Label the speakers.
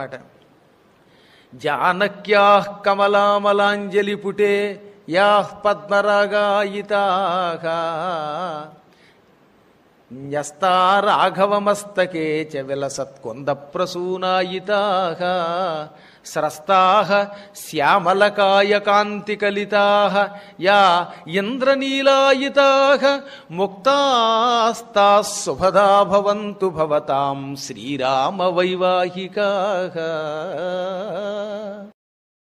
Speaker 1: పాట జానక్యా కమలామలాంజలి పుటే యా పద్మరాగాయిత న్యస్తారాఘవమస్తకే చ విలసత్కొందప్రసూనాయితాః స్రస్తాః శ్యామలకాయకాంతికలితాః యా ఇంద్రనీలాయితాః ముక్తాస్తాः శుభదా భవంతు భవతాం శ్రీరామ శ్రీరామవైవాహికాః